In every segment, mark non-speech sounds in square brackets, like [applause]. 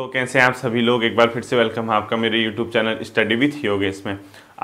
तो कैसे आप सभी लोग एक बार फिर से वेलकम है आपका मेरे YouTube channel study with Yogesh में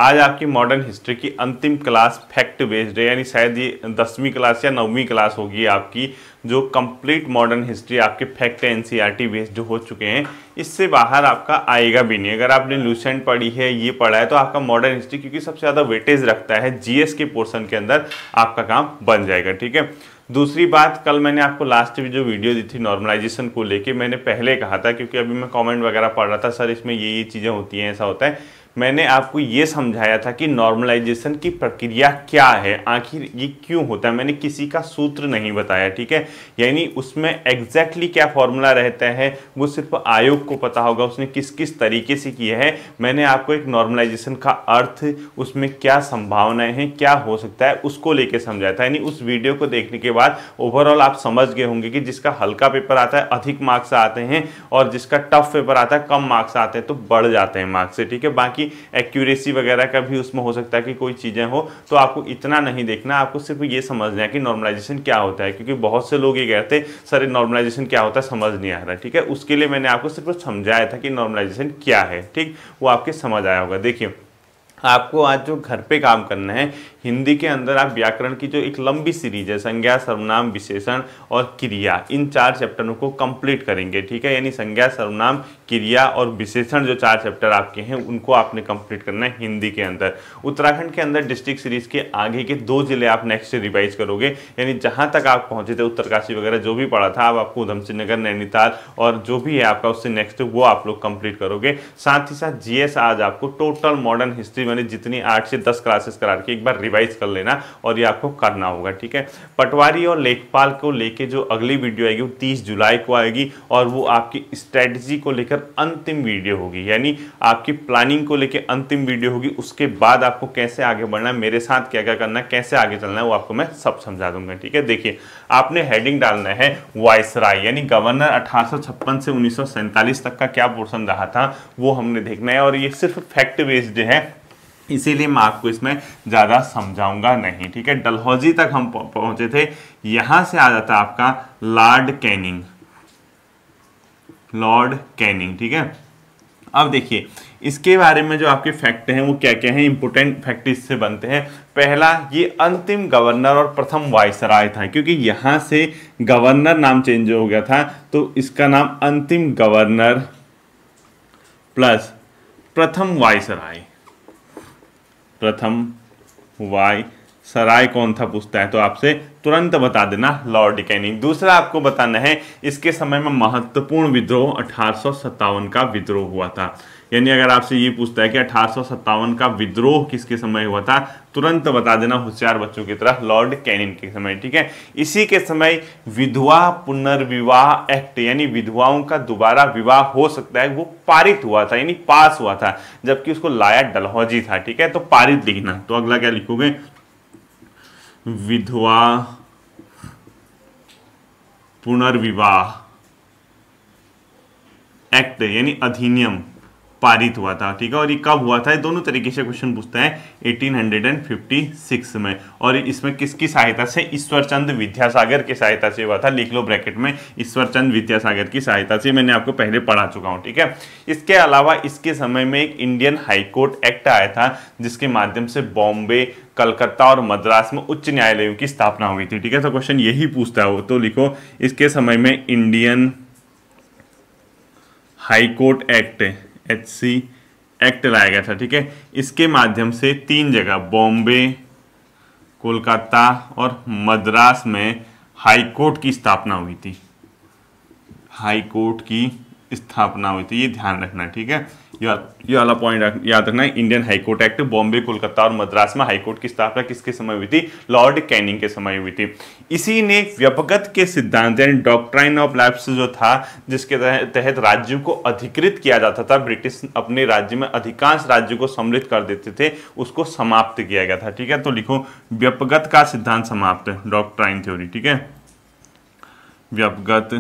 आज आपकी मॉडर्न हिस्ट्री की अंतिम क्लास फैक्ट बेस्ड है यानी शायद ये दसवीं क्लास या नौवीं क्लास होगी आपकी जो कंप्लीट मॉडर्न हिस्ट्री आपके फैक्ट एन सी बेस्ड हो चुके हैं इससे बाहर आपका आएगा भी नहीं अगर आपने लूसेंट पढ़ी है ये पढ़ा है तो आपका मॉडर्न हिस्ट्री क्योंकि सबसे ज़्यादा वेटेज रखता है जीएस के पोर्सन के अंदर आपका काम बन जाएगा ठीक है दूसरी बात कल मैंने आपको लास्ट जो वीडियो दी थी नॉर्मलाइजेशन को लेके मैंने पहले कहा था क्योंकि अभी मैं कमेंट वगैरह पढ़ रहा था सर इसमें ये ये चीज़ें होती हैं ऐसा होता है मैंने आपको ये समझाया था कि नॉर्मलाइजेशन की प्रक्रिया क्या है आखिर ये क्यों होता है मैंने किसी का सूत्र नहीं बताया ठीक है यानी उसमें एग्जैक्टली क्या फॉर्मूला रहता है वो सिर्फ आयोग को पता होगा उसने किस किस तरीके से किया है मैंने आपको एक नॉर्मलाइजेशन का अर्थ उसमें क्या संभावनाएं हैं क्या हो सकता है उसको लेकर समझाया था यानी उस वीडियो को देखने के बाद ओवरऑल आप समझ गए होंगे कि जिसका हल्का पेपर आता है अधिक मार्क्स आते हैं और जिसका टफ पेपर आता है कम मार्क्स आते हैं तो बढ़ जाते हैं मार्क्स ठीक है बाकी आपकी एक्यूरेसी वगैरह का भी उसमें हो सकता है कि कोई चीज़ें हो तो आपको इतना नहीं देखना आपको सिर्फ ये समझना है कि नॉर्मलाइजेशन क्या होता है क्योंकि बहुत से लोग ये कहते हैं सर नॉर्मलाइजेशन क्या होता है समझ नहीं आ रहा ठीक है उसके लिए मैंने आपको सिर्फ समझाया था कि नॉर्मलाइजेशन क्या है ठीक वो आपके समझ आया होगा देखिए आपको आज जो घर पे काम करना है हिंदी के अंदर आप व्याकरण की जो एक लंबी सीरीज है संज्ञा सर्वनाम विशेषण और क्रिया इन चार चैप्टरों को कंप्लीट करेंगे ठीक है यानी संज्ञा सर्वनाम क्रिया और विशेषण जो चार चैप्टर आपके हैं उनको आपने कंप्लीट करना है हिंदी के अंदर उत्तराखंड के अंदर डिस्ट्रिक्ट सीरीज के आगे के दो जिले आप नेक्स्ट रिवाइज करोगे यानी जहाँ तक आप पहुँचे थे उत्तरकाशी वगैरह जो भी पढ़ा था अब आपको उधमसिंह नगर नैनीताल और जो भी है आपका उससे नेक्स्ट वो आप लोग कंप्लीट करोगे साथ ही साथ जीएस आज आपको टोटल मॉडर्न हिस्ट्री मैंने जितनी आठ से दस क्लासेस करा रखी एक बार रिवाइज कर लेना और ये आपको करना होगा ठीक है पटवारी और लेखपाल को लेके जो अगली वीडियो आएगी वो तीस जुलाई को आएगी और वो आपकी स्ट्रेटजी को लेकर अंतिम वीडियो होगी यानी आपकी प्लानिंग को लेकर अंतिम वीडियो होगी उसके बाद आपको कैसे आगे बढ़ना है मेरे साथ क्या क्या करना है कैसे आगे चलना है वो आपको मैं सब समझा दूंगा ठीक है देखिए आपने हेडिंग डालना है वायसराय यानी गवर्नर अठारह से उन्नीस तक का क्या पोर्सन रहा था वो हमने देखना है और ये सिर्फ फैक्ट बेस्ड है इसीलिए मैं आपको इसमें ज़्यादा समझाऊंगा नहीं ठीक है डलहौजी तक हम पहुंचे थे यहां से आ जाता आपका लॉर्ड कैनिंग लॉर्ड कैनिंग ठीक है अब देखिए इसके बारे में जो आपके फैक्ट हैं वो क्या क्या हैं इंपोर्टेंट फैक्ट इससे बनते हैं पहला ये अंतिम गवर्नर और प्रथम वायसराय था क्योंकि यहाँ से गवर्नर नाम चेंज हो गया था तो इसका नाम अंतिम गवर्नर प्लस प्रथम वायसराय प्रथम वाई सराय कौन था पूछता है तो आपसे तुरंत बता देना लॉर्ड कैनिंग दूसरा आपको बताना है इसके समय में महत्वपूर्ण विद्रोह अठारह का विद्रोह हुआ था यानी अगर आपसे ये पूछता है कि अठारह का विद्रोह किसके समय हुआ था तुरंत बता देना होशियार बच्चों की तरह लॉर्ड कैनिन के समय ठीक है इसी के समय विधवा पुनर्विवाह एक्ट यानी विधवाओं का दोबारा विवाह हो सकता है वो पारित हुआ था यानी पास हुआ था जबकि उसको लाया डलहौजी था ठीक है तो पारित लिखना तो अगला क्या लिखोगे विधवा पुनर्विवाह एक्ट यानी अधिनियम पारित हुआ था ठीक है और ये कब हुआ था दोनों तरीके से क्वेश्चन पूछते हैं 1856 में और इसमें किसकी सहायता से ईश्वरचंद विद्यासागर की सहायता से हुआ था लिख लो ब्रैकेट में ईश्वरचंद विद्यासागर की सहायता से मैंने आपको पहले पढ़ा चुका हूँ ठीक है इसके अलावा इसके समय में एक इंडियन हाईकोर्ट एक्ट आया था जिसके माध्यम से बॉम्बे कलकत्ता और मद्रास में उच्च न्यायालयों की स्थापना हुई थी ठीक है तो क्वेश्चन यही पूछता है वो तो लिखो इसके समय में Indian high court act H C act लाया गया था ठीक है इसके माध्यम से तीन जगह बॉम्बे कोलकाता और मद्रास में हाई कोर्ट की स्थापना हुई थी हाई कोर्ट की स्थापना हुई थी ये ध्यान रखना ठीक है यह वाला पॉइंट याद रखना है Indian high court act Bombay Kolkata और मद्रास में हाईकोर्ट की स्थापना किसके समय हुई थी लॉर्ड कैनिंग के समय हुई थी इसी ने व्यपगत के सिद्धांत यानी डॉक्ट्राइन ऑफ लाइफ जो था जिसके तहत राज्यों को अधिकृत किया जाता था ब्रिटिश अपने राज्य में अधिकांश राज्यों को सम्मिलित कर देते थे उसको समाप्त किया गया था ठीक है तो लिखो व्यपगत का सिद्धांत समाप्त डॉक्ट्राइन थ्योरी ठीक है व्यपगत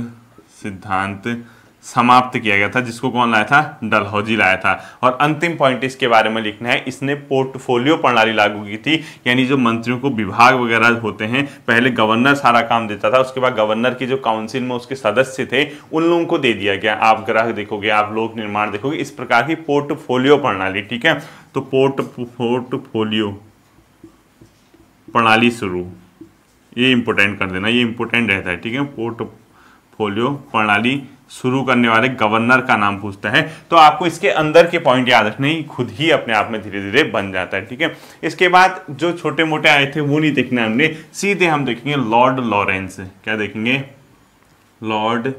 सिद्धांत समाप्त किया गया था जिसको कौन लाया था डलहौजी लाया था और अंतिम पॉइंट इसके बारे में लिखना है इसने पोर्टफोलियो प्रणाली लागू की थी यानी जो मंत्रियों को विभाग वगैरह होते हैं पहले गवर्नर सारा काम देता था उसके बाद गवर्नर की जो काउंसिल में उसके सदस्य थे उन लोगों को दे दिया गया आप ग्राहक देखोगे आप लोक निर्माण देखोगे इस प्रकार की पोर्टफोलियो प्रणाली ठीक है तो पोर्ट पोर्टफोलियो प्रणाली शुरू ये इंपोर्टेंट कर देना ये इंपोर्टेंट रहता है ठीक है पोर्टफोलियो प्रणाली शुरू करने वाले गवर्नर का नाम पूछता है तो आपको इसके अंदर के पॉइंट याद रखने ही खुद ही अपने आप में धीरे धीरे बन जाता है ठीक है इसके बाद जो छोटे मोटे आए थे वो नहीं देखने हमने सीधे हम देखेंगे लॉर्ड लॉरेंस क्या देखेंगे लॉर्ड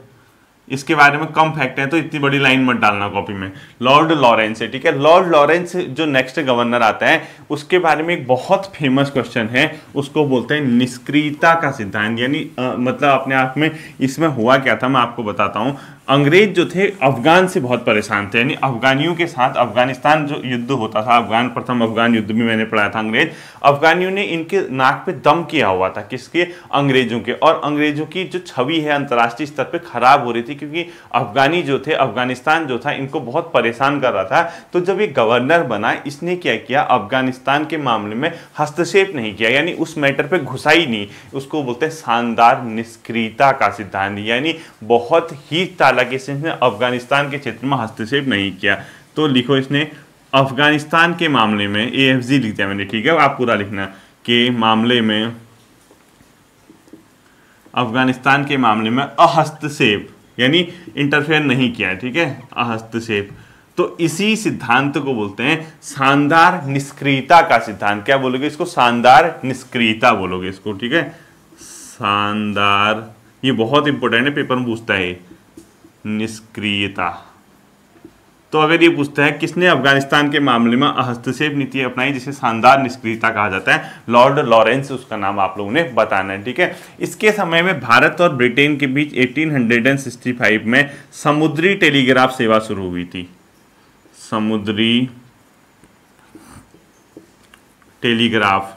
इसके बारे में कम फैक्ट है तो इतनी बड़ी लाइन मत डालना कॉपी में लॉर्ड लॉरेंस है ठीक है लॉर्ड लॉरेंस जो नेक्स्ट गवर्नर आता है उसके बारे में एक बहुत फेमस क्वेश्चन है उसको बोलते हैं निष्क्रियता का सिद्धांत यानी मतलब अपने आप में इसमें हुआ क्या था मैं आपको बताता हूँ अंग्रेज जो थे अफगान से बहुत परेशान थे यानी अफगानियों के साथ अफगानिस्तान जो युद्ध होता था अफगान प्रथम अफगान युद्ध भी मैंने पढ़ाया था अंग्रेज अफगानियों ने इनके नाक पे दम किया हुआ था किसके अंग्रेजों के और अंग्रेजों की जो छवि है अंतर्राष्ट्रीय स्तर पे खराब हो रही थी क्योंकि अफगानी जो थे अफगानिस्तान जो था इनको बहुत परेशान कर रहा था तो जब ये गवर्नर बना इसने क्या किया अफगानिस्तान के मामले में हस्तक्षेप नहीं किया यानी उस मैटर पर घुसा ही नहीं उसको बोलते हैं शानदार निष्क्रियता का सिद्धांत यानी बहुत ही हालांकि इसने अफगानिस्तान के क्षेत्र में हस्तक्षेप नहीं किया तो लिखो इसने अफगानिस्तान के मामले में ए एफ जी लिख दिया मैंने ठीक है आप पूरा लिखना के मामले में अफगानिस्तान के मामले में अहस्तक्षेप यानी इंटरफेयर नहीं किया ठीक है अहस्तक्षेप तो इसी सिद्धांत को बोलते हैं शानदार निष्क्रियता का सिद्धांत क्या बोलोगे इसको शानदार निष्क्रियता बोलोगे इसको ठीक है शानदार ये बहुत इंपॉर्टेंट है पेपर में पूछता है निष्क्रियता तो अगर ये पूछता है किसने अफगानिस्तान के मामले में हस्तक्षेप नीति अपनाई जिसे शानदार निष्क्रियता कहा जाता है लॉर्ड लॉरेंस उसका नाम आप लोगों ने बताना है ठीक है इसके समय में भारत और ब्रिटेन के बीच 1865 में समुद्री टेलीग्राफ सेवा शुरू हुई थी समुद्री टेलीग्राफ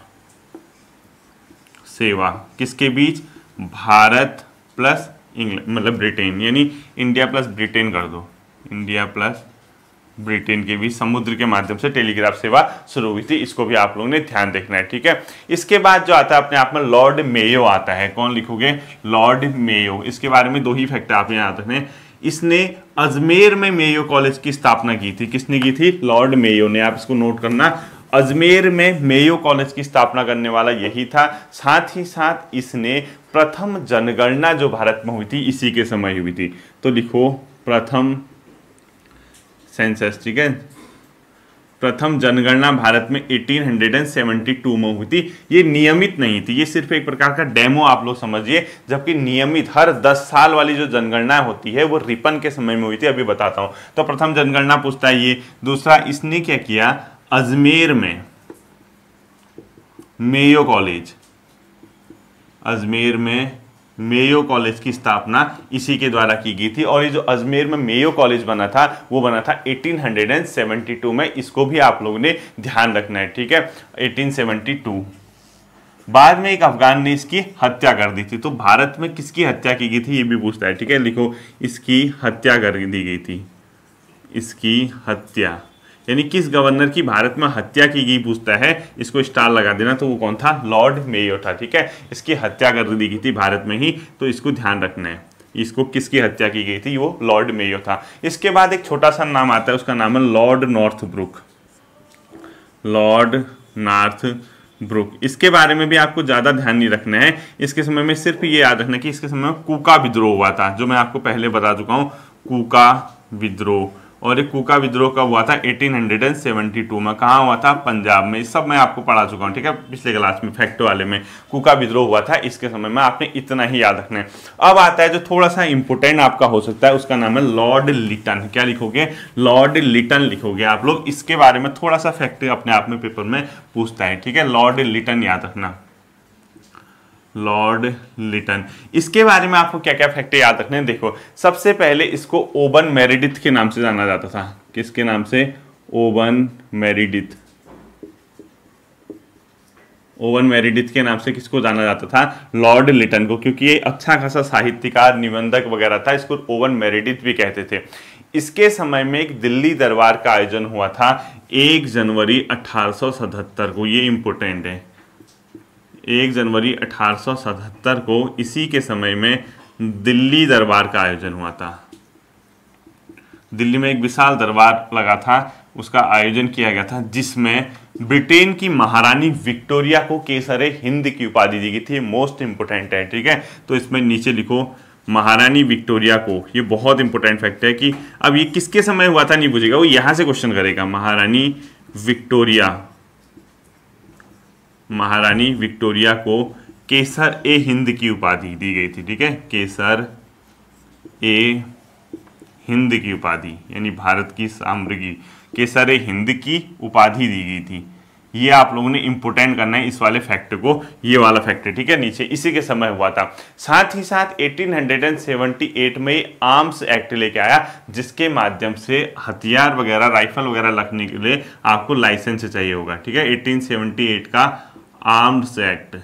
सेवा किसके बीच भारत प्लस इंग्लैंड मतलब ब्रिटेन यानी इंडिया प्लस ब्रिटेन कर दो इंडिया प्लस ब्रिटेन के बीच समुद्र के माध्यम से टेलीग्राफ सेवा शुरू हुई थी इसको भी आप लोगों ने ध्यान देखना है ठीक है इसके बाद जो आता है अपने आप में लॉर्ड मेयो आता है कौन लिखोगे लॉर्ड मेयो इसके बारे में दो ही फैक्ट आप यहाँ आते हैं इसने अजमेर में मेयो कॉलेज की स्थापना की थी किसने की थी लॉर्ड मेयो ने आप इसको नोट करना अजमेर में मेयो कॉलेज की स्थापना करने वाला यही था साथ ही साथ इसने प्रथम जनगणना जो भारत में हुई थी इसी के समय हुई थी तो लिखो प्रथम सेंसस ठीक है प्रथम जनगणना भारत में 1872 में हुई थी ये नियमित नहीं थी ये सिर्फ एक प्रकार का डेमो आप लोग समझिए जबकि नियमित हर 10 साल वाली जो जनगणना होती है वो रिपन के समय में हुई थी अभी बताता हूं तो प्रथम जनगणना पूछता है ये दूसरा इसने क्या किया अजमेर में मेयो कॉलेज अजमेर में मेयो कॉलेज की स्थापना इसी के द्वारा की गई थी और ये जो अजमेर में मेयो कॉलेज बना था वो बना था 1872 में इसको भी आप लोगों ने ध्यान रखना है ठीक है 1872 बाद में एक अफगान ने इसकी हत्या कर दी थी तो भारत में किसकी हत्या की गई थी ये भी पूछता है ठीक है लिखो इसकी हत्या कर दी गई थी इसकी हत्या यानी किस गवर्नर की भारत में हत्या की गई पूछता है इसको स्टार लगा देना तो वो कौन था लॉर्ड मेयो था ठीक है इसकी हत्या कर दी गई थी भारत में ही तो इसको ध्यान रखना है इसको किसकी हत्या की गई थी वो लॉर्ड मेयो था इसके बाद एक छोटा सा नाम आता है उसका नाम है Lord Northbrook Lord Northbrook इसके बारे में भी आपको ज़्यादा ध्यान नहीं रखना है इसके समय में सिर्फ ये याद रखना कि इसके समय में कूका विद्रोह हुआ था जो मैं आपको पहले बता चुका हूँ कूका विद्रोह और एक कूका विद्रोह कब हुआ था 1872 में कहाँ हुआ था पंजाब में सब मैं आपको पढ़ा चुका हूँ ठीक है पिछले क्लास में फैक्ट वाले में कूका विद्रोह हुआ था इसके समय में आपने इतना ही याद रखना है अब आता है जो थोड़ा सा इंपोर्टेंट आपका हो सकता है उसका नाम है लॉर्ड लिटन क्या लिखोगे लॉर्ड लिटन लिखोगे आप लोग इसके बारे में थोड़ा सा फैक्ट अपने आप में पेपर में पूछता है ठीक है लॉर्ड लिटन याद रखना लॉर्ड लिटन इसके बारे में आपको क्या क्या फैक्ट याद रखने हैं देखो सबसे पहले इसको ओबन मेरिडिथ के नाम से जाना जाता था किसके नाम से ओबन मेरिडिथ ओवन मेरिडिथ के नाम से किसको जाना जाता था लॉर्ड लिटन को क्योंकि ये अच्छा खासा साहित्यकार निबंधक वगैरह था इसको ओवन मेरिडिथ भी कहते थे इसके समय में एक दिल्ली दरबार का आयोजन हुआ था एक जनवरी 1877 को ये इंपोर्टेंट है एक जनवरी 1877 को इसी के समय में दिल्ली दरबार का आयोजन हुआ था दिल्ली में एक विशाल दरबार लगा था उसका आयोजन किया गया था जिसमें ब्रिटेन की महारानी विक्टोरिया को केसरे हिंद की उपाधि दी गई थी मोस्ट इंपोर्टेंट है ठीक है तो इसमें नीचे लिखो महारानी विक्टोरिया को ये बहुत इंपॉर्टेंट फैक्ट है कि अब ये किसके समय हुआ था नहीं पूछेगा वो यहां से क्वेश्चन करेगा महारानी विक्टोरिया महारानी विक्टोरिया को केसर ए हिंद की उपाधि दी गई थी ठीक है केसर ए हिंद की उपाधि यानी भारत की साम्रगी केसर ए हिंद की उपाधि दी गई थी ये आप लोगों ने इंपोर्टेंट करना है इस वाले फैक्ट को ये वाला फैक्ट ठीक है नीचे इसी के समय हुआ था साथ ही साथ 1878 में आर्म्स एक्ट लेके आया जिसके माध्यम से हथियार वगैरह राइफल वगैरह रखने के लिए आपको लाइसेंस चाहिए होगा ठीक है 1878 का आर्म्ड एक्ट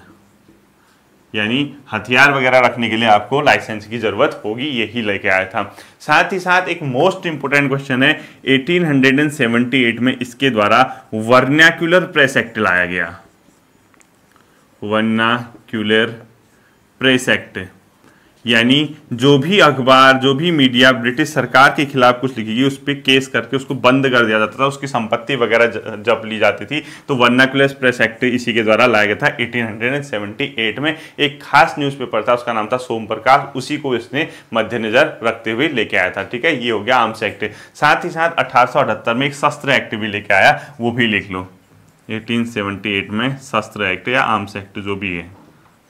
यानी हथियार वगैरह रखने के लिए आपको लाइसेंस की जरूरत होगी यही लेके आया था साथ ही साथ एक मोस्ट इंपोर्टेंट क्वेश्चन है 1878 में इसके द्वारा वर्नाक्यूलर प्रेस एक्ट लाया गया वर्नाक्यूलर प्रेस एक्ट यानी जो भी अखबार जो भी मीडिया ब्रिटिश सरकार के खिलाफ कुछ लिखेगी उस पर केस करके उसको बंद कर दिया जाता था उसकी संपत्ति वगैरह जब ली जाती थी तो वर्नाकुलस प्रेस एक्ट इसी के द्वारा लाया गया था 1878 में एक खास न्यूज़पेपर था उसका नाम था सोम प्रकाश उसी को इसने मद्देनजर रखते हुए लेके आया था ठीक है ये हो गया आर्म्स एक्ट साथ ही साथ अठारह में एक शस्त्र एक्ट भी लेके आया वो भी लिख लो एटीन में शस्त्र एक्ट या आर्म्स एक्ट जो भी है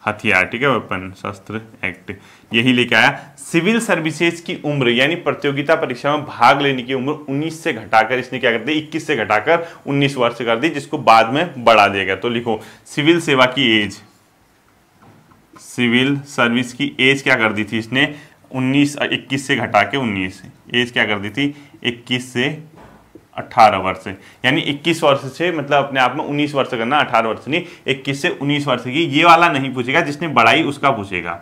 हथियार ठीक है वेपन शस्त्र एक्ट यही लेके आया सिविल सर्विसेज की उम्र यानी प्रतियोगिता परीक्षा में भाग लेने की उम्र 19 से घटाकर इसने क्या कर दी 21 से घटाकर 19 वर्ष कर दी जिसको बाद में बढ़ा दिया गया तो लिखो सिविल सेवा की एज सिविल सर्विस की एज क्या कर दी थी इसने 19 21 से घटा के 19 एज क्या कर दी थी 21 से 18 वर्ष यानी 21 वर्ष से मतलब अपने आप में 19 वर्ष करना 18 वर्ष नहीं 21 से 19 वर्ष की ये वाला नहीं पूछेगा जिसने बढ़ाई उसका पूछेगा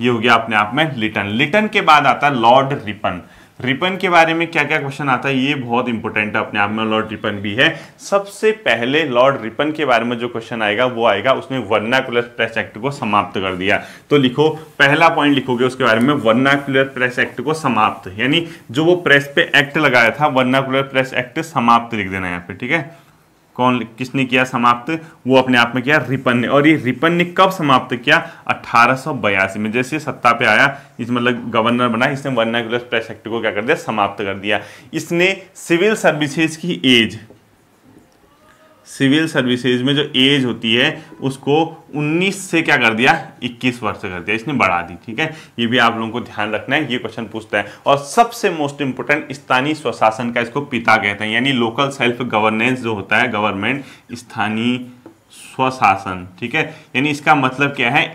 ये हो गया अपने आप में लिटन लिटन के बाद आता है लॉर्ड रिपन रिपन के बारे में क्या क्या क्वेश्चन आता है ये बहुत इंपॉर्टेंट है अपने आप में लॉर्ड रिपन भी है सबसे पहले लॉर्ड रिपन के बारे में जो क्वेश्चन आएगा वो आएगा उसने वर्नाकुलर प्रेस एक्ट को समाप्त कर दिया तो लिखो पहला पॉइंट लिखोगे उसके बारे में वर्नाकुलर प्रेस एक्ट को समाप्त यानी जो वो प्रेस पे एक्ट लगाया था वर्नाकुलर प्रेस एक्ट समाप्त लिख देना यहाँ पे ठीक है कौन किसने किया समाप्त वो अपने आप में किया रिपन ने और ये रिपन ने कब समाप्त किया अठारह में जैसे सत्ता पे आया इस मतलब गवर्नर बना इसने वर्नाकुलर प्रेस एक्ट को क्या कर दिया समाप्त कर दिया इसने सिविल सर्विसेज की एज सिविल सर्विसेज में जो एज होती है उसको 19 से क्या कर दिया 21 वर्ष कर दिया इसने बढ़ा दी ठीक है ये भी आप लोगों को ध्यान रखना है ये क्वेश्चन पूछता है और सबसे मोस्ट इंपोर्टेंट स्थानीय स्वशासन का इसको पिता कहते हैं यानी लोकल सेल्फ गवर्नेंस जो होता है गवर्नमेंट स्थानीय स्वशासन ठीक है यानी इसका मतलब क्या है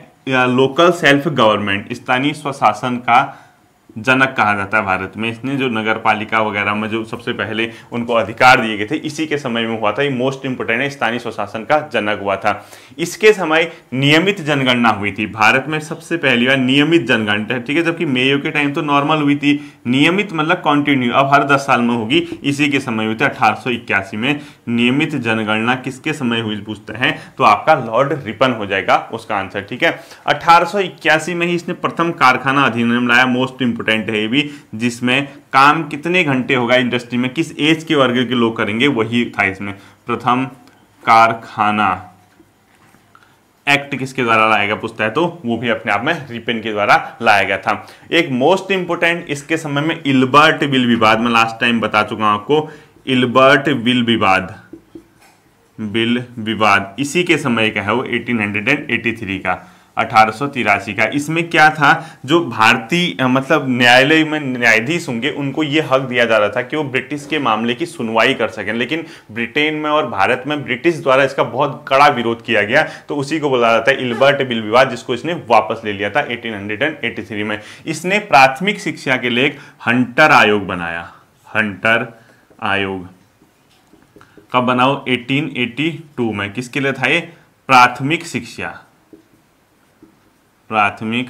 लोकल सेल्फ गवर्नमेंट स्थानीय स्वशासन का जनक कहा जाता है भारत में इसने जो नगर पालिका वगैरह में जो सबसे पहले उनको अधिकार दिए गए थे इसी के समय में हुआ था ये मोस्ट इंपोर्टेंट है स्थानीय स्वशासन का जनक हुआ था इसके समय नियमित जनगणना हुई थी भारत में सबसे पहली बार नियमित जनगणना ठीक है जबकि मेयो के टाइम तो नॉर्मल हुई थी नियमित मतलब कॉन्टिन्यू अब हर दस साल में होगी इसी के समय हुई थी अठारह में नियमित जनगणना किसके समय हुई पूछते हैं तो आपका लॉर्ड रिपन हो जाएगा उसका आंसर ठीक है अठारह में ही इसने प्रथम कारखाना अधिनियम लाया मोस्ट इंपोर्टेंट इंपॉर्टेंट है ये भी जिसमें काम कितने घंटे होगा इंडस्ट्री में किस एज के वर्ग के लोग करेंगे वही था इसमें प्रथम कारखाना एक्ट किसके द्वारा लाया गया पूछता है तो वो भी अपने आप में रिपेन के द्वारा लाया गया था एक मोस्ट इंपोर्टेंट इसके समय में इल्बर्ट विल विवाद में लास्ट टाइम बता चुका हूं आपको इल्बर्ट विल विवाद बिल विवाद इसी के समय का है वो 1883 का अठारह का इसमें क्या था जो भारतीय मतलब न्यायालय में न्यायाधीश होंगे उनको ये हक दिया जा रहा था कि वो ब्रिटिश के मामले की सुनवाई कर सकें लेकिन ब्रिटेन में और भारत में ब्रिटिश द्वारा इसका बहुत कड़ा विरोध किया गया तो उसी को बोला जाता है इल्बर्ट बिल विवाद जिसको इसने वापस ले लिया था एटीन में इसने प्राथमिक शिक्षा के लिए एक हंटर आयोग बनाया हंटर आयोग कब बनाओ 1882 में किसके लिए था ये प्राथमिक शिक्षा प्राथमिक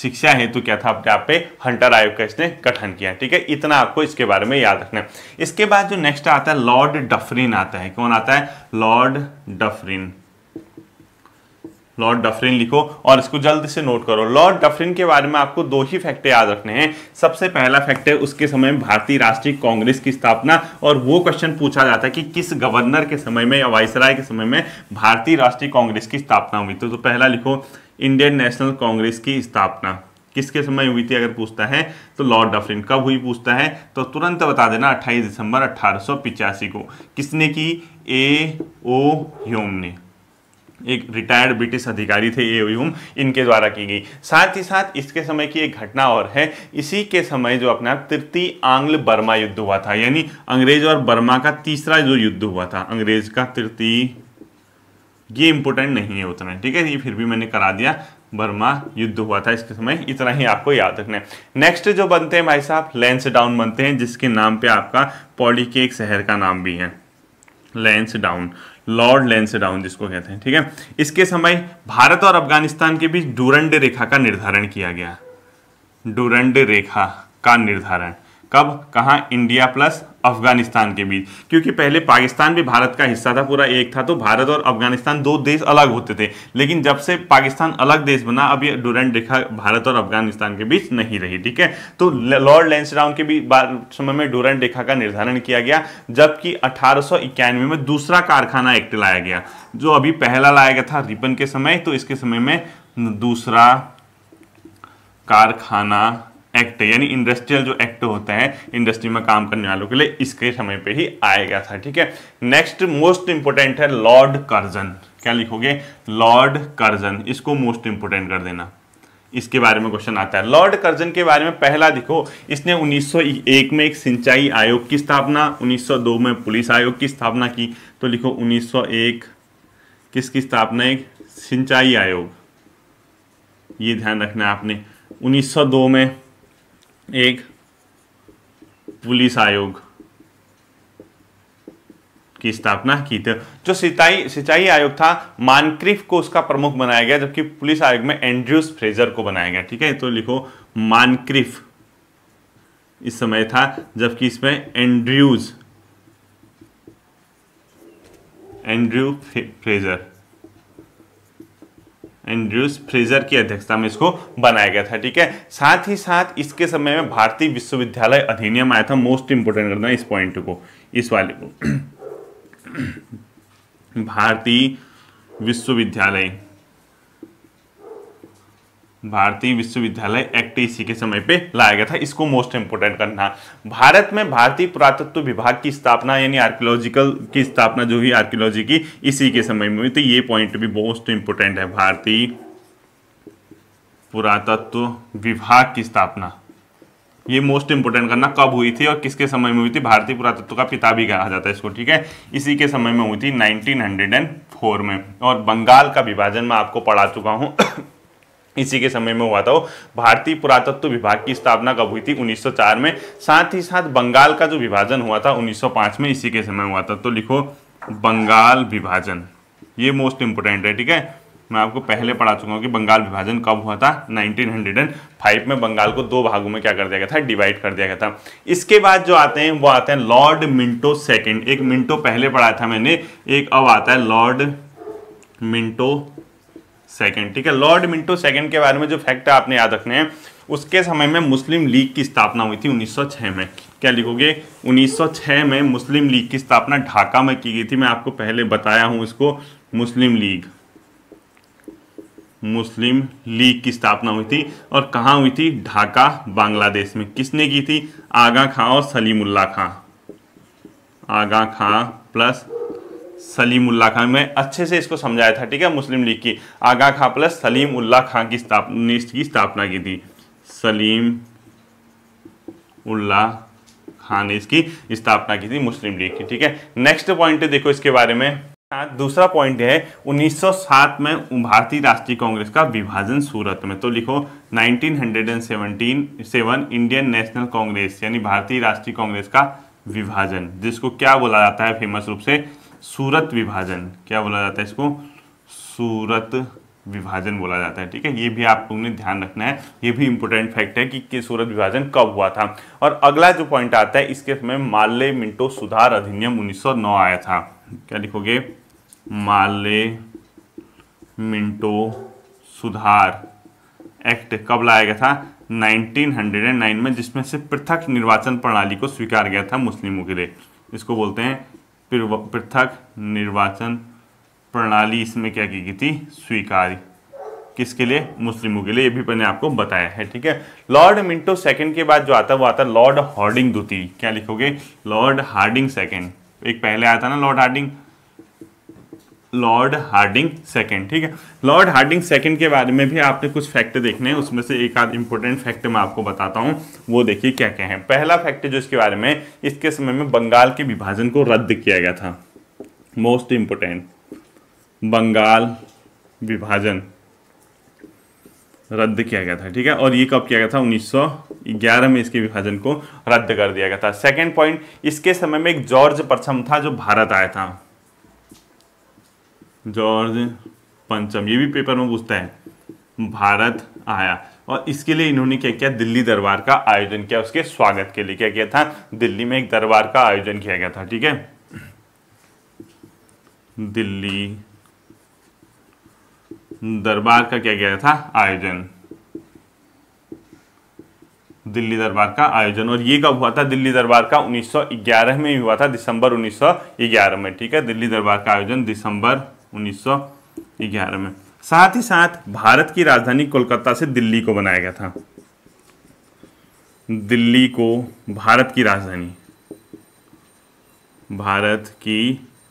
शिक्षा हेतु क्या था अपने आप पे हंटर आयोग का इसने गठन किया ठीक है इतना आपको इसके बारे में याद रखना है इसके बाद जो नेक्स्ट आता है लॉर्ड डफरिन आता है कौन आता है लॉर्ड डफरिन लॉर्ड डफरिन लिखो और इसको जल्द से नोट करो लॉर्ड डफरिन के बारे में आपको दो ही फैक्टर याद रखने हैं सबसे पहला फैक्ट है उसके समय में भारतीय राष्ट्रीय कांग्रेस की स्थापना और वो क्वेश्चन पूछा जाता है कि किस गवर्नर के समय में या वाइसराय के समय में भारतीय राष्ट्रीय कांग्रेस की स्थापना हुई तो, तो पहला लिखो इंडियन नेशनल कांग्रेस की स्थापना किसके समय हुई थी अगर पूछता है तो लॉर्ड डफरिन कब हुई पूछता है तो तुरंत बता देना 28 दिसंबर अट्ठारह को किसने की ए ओ ह्यूम ने एक रिटायर्ड ब्रिटिश अधिकारी थे ए ह्यूम इनके द्वारा की गई साथ ही साथ इसके समय की एक घटना और है इसी के समय जो अपना तृतीय आंग्ल बर्मा युद्ध हुआ था यानी अंग्रेज और बर्मा का तीसरा जो युद्ध हुआ था अंग्रेज का तृतीय ये इंपॉर्टेंट नहीं है उतना ठीक है ये फिर भी मैंने करा दिया बर्मा युद्ध हुआ था इसके समय इतना ही आपको याद रखना है नेक्स्ट जो बनते हैं भाई साहब लेंस डाउन बनते हैं जिसके नाम पे आपका पौड़ी के एक शहर का नाम भी है Lansdowne Lord Lansdowne जिसको कहते हैं ठीक है इसके समय भारत और अफगानिस्तान के बीच डूरंड रेखा का निर्धारण किया गया डूरंड रेखा का निर्धारण कब कहा इंडिया प्लस अफगानिस्तान के बीच क्योंकि पहले पाकिस्तान भी भारत का हिस्सा था पूरा एक था तो भारत और अफगानिस्तान दो देश अलग होते थे लेकिन जब से पाकिस्तान अलग देश बना अब ये डूरेंट रेखा भारत और अफगानिस्तान के बीच नहीं रही ठीक है तो लॉर्ड लेंसडाउन के भी समय में डूरेंट रेखा का निर्धारण किया गया जबकि अठारह में दूसरा कारखाना एक्ट लाया गया जो अभी पहला लाया गया था रिपन के समय तो इसके समय में दूसरा कारखाना एक्ट यानी इंडस्ट्रियल जो एक्ट होता है इंडस्ट्री में काम करने वालों के लिए इसके समय पे ही आएगा था ठीक है नेक्स्ट मोस्ट इंपोर्टेंट है लॉर्ड कर्जन क्या लिखोगे लॉर्ड कर्जन इसको मोस्ट इंपोर्टेंट कर देना इसके बारे में क्वेश्चन आता है लॉर्ड कर्जन के बारे में पहला देखो इसने 1901 में एक सिंचाई आयोग की स्थापना 1902 में पुलिस आयोग की स्थापना की तो लिखो 1901 किसकी स्थापना एक सिंचाई आयोग ये ध्यान रखना आपने 1902 में एक पुलिस आयोग की स्थापना की थी जो सिंचाई सिंचाई आयोग था मानक्रिफ को उसका प्रमुख बनाया गया जबकि पुलिस आयोग में एंड्रूस फ्रेजर को बनाया गया ठीक है तो लिखो मानक्रिफ इस समय था जबकि इसमें Andrews Andrew Fraser Andrews Fraser की अध्यक्षता में इसको बनाया गया था ठीक है साथ ही साथ इसके समय में भारतीय विश्वविद्यालय अधिनियम आया था मोस्ट इंपोर्टेंट करना इस पॉइंट को इस वाले को [clears throat] भारतीय विश्वविद्यालय भारतीय विश्वविद्यालय एक्ट इसी के समय पे लाया गया था इसको मोस्ट इंपोर्टेंट करना भारत में भारतीय पुरातत्व विभाग की स्थापना यानी आर्कियोलॉजिकल की स्थापना जो हुई आर्कियोलॉजी की इसी के समय में हुई तो ये पॉइंट भी मोस्ट इंपोर्टेंट है भारतीय पुरातत्व विभाग की स्थापना ये मोस्ट इंपोर्टेंट करना कब हुई थी और किसके समय में हुई थी भारतीय पुरातत्व का पिता भी कहा जाता है इसको ठीक है इसी के समय में हुई थी 1904 में और बंगाल का विभाजन मैं आपको पढ़ा चुका हूँ इसी के समय में हुआ था वो भारतीय पुरातत्व विभाग की स्थापना कब हुई थी 1904 में साथ ही साथ बंगाल का जो विभाजन हुआ था 1905 में इसी के समय हुआ था तो लिखो बंगाल विभाजन ये मोस्ट इंपोर्टेंट है ठीक है मैं आपको पहले पढ़ा चुका हूँ कि बंगाल विभाजन कब हुआ था 1905 में बंगाल को दो भागों में क्या कर दिया गया था डिवाइड कर दिया गया था इसके बाद जो आते हैं वो आते हैं लॉर्ड मिंटो सेकेंड एक मिंटो पहले पढ़ा था मैंने एक अब आता है लॉर्ड मिंटो सेकेंड ठीक है लॉर्ड मिंटो सेकेंड के बारे में जो फैक्ट है आपने याद रखने हैं उसके समय में मुस्लिम लीग की स्थापना हुई थी 1906 में क्या लिखोगे 1906 में मुस्लिम लीग की स्थापना ढाका में की गई थी मैं आपको पहले बताया हूं इसको मुस्लिम लीग मुस्लिम लीग की स्थापना हुई थी और कहा हुई थी ढाका बांग्लादेश में किसने की थी आगा खां और सलीमुल्ला खां आगा खां प्लस सलीम उल्ला खां मैं अच्छे से इसको समझाया था ठीक है मुस्लिम लीग की आगा खां प्लस सलीम उल्ला खां की स्थापना की स्थापना की थी सलीम उल्ला खान ने इसकी स्थापना की थी मुस्लिम लीग की ठीक है नेक्स्ट पॉइंट देखो इसके बारे में हाँ, दूसरा पॉइंट है 1907 में भारतीय राष्ट्रीय कांग्रेस का विभाजन सूरत में तो लिखो 1917 इंडियन नेशनल कांग्रेस यानी भारतीय राष्ट्रीय कांग्रेस का विभाजन जिसको क्या बोला जाता है फेमस रूप से सूरत विभाजन क्या बोला जाता है इसको सूरत विभाजन बोला जाता है ठीक है ये भी आप लोगों ने ध्यान रखना है ये भी इंपॉर्टेंट फैक्ट है कि, कि सूरत विभाजन कब हुआ था और अगला जो पॉइंट आता है इसके समय माले मिंटो सुधार अधिनियम 1909 आया था क्या लिखोगे माले मिंटो सुधार एक्ट कब लाया गया था 1909 में जिसमें से पृथक निर्वाचन प्रणाली को स्वीकार गया था मुस्लिमों के लिए इसको बोलते हैं पृथक निर्वाचन प्रणाली इसमें क्या की गई थी स्वीकार किसके लिए मुस्लिमों के लिए ये भी मैंने आपको बताया है ठीक है लॉर्ड मिंटो सेकंड के बाद जो आता है वो आता है लॉर्ड हार्डिंग द्वितीय क्या लिखोगे लॉर्ड हार्डिंग सेकंड एक पहले आया था ना Lord Hardinge Lord Hardinge second ठीक है लॉर्ड हार्डिंग सेकेंड के बारे में भी आपने कुछ फैक्ट देखने हैं उसमें से एक आध इंपॉर्टेंट फैक्ट मैं आपको बताता हूँ वो देखिए क्या क्या है पहला फैक्ट जो इसके बारे में इसके समय में बंगाल के विभाजन को रद्द किया गया था मोस्ट इंपोर्टेंट बंगाल विभाजन रद्द किया गया था ठीक है और ये कब किया गया था 1911 में इसके विभाजन को रद्द कर दिया गया था सेकंड पॉइंट इसके समय में एक जॉर्ज प्रथम था जो भारत आया था जॉर्ज पंचम ये भी पेपर में पूछता है भारत आया और इसके लिए इन्होंने क्या किया दिल्ली दरबार का आयोजन किया उसके स्वागत के लिए क्या किया था दिल्ली में एक दरबार का आयोजन किया गया था ठीक है दिल्ली दरबार का क्या गया था आयोजन दिल्ली दरबार का आयोजन और ये कब हुआ था दिल्ली दरबार का 1911 में ही हुआ था दिसंबर 1911 में ठीक है दिल्ली दरबार का आयोजन दिसंबर उन्नीस में साथ ही साथ भारत की राजधानी कोलकाता से दिल्ली को बनाया गया था दिल्ली को भारत की राजधानी भारत की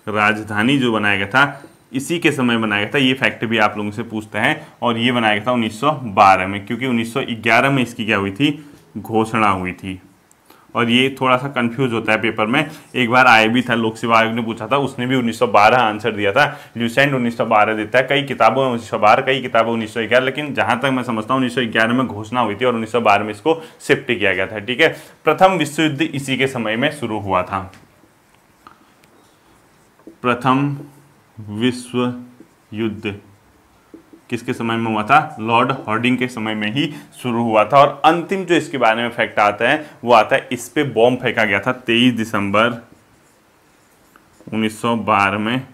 राजधानी जो बनाया गया था इसी के समय बनाया गया था ये फैक्ट भी आप लोगों से पूछता है और ये बनाया गया था 1912 में क्योंकि 1911 में इसकी क्या हुई थी घोषणा हुई थी और ये थोड़ा सा कंफ्यूज होता है पेपर में एक बार आया भी था लोक सेवा आयोग ने पूछा था उसने भी 1912 आंसर दिया था ल्यूसेंट 1912 देता है कई किताबों में उन्नीस कई किताबें उन्नीस लेकिन जहां तक मैं समझता हूँ उन्नीस में घोषणा हुई थी और उन्नीस में इसको शिफ्ट किया गया था ठीक है प्रथम विश्व युद्ध इसी के समय में शुरू हुआ था प्रथम विश्व युद्ध किसके समय में हुआ था लॉर्ड हॉर्डिंग के समय में ही शुरू हुआ था और अंतिम जो इसके बारे में फैक्ट आता है वो आता है इस पे बॉम्ब फेंका गया था 23 दिसंबर 1912 में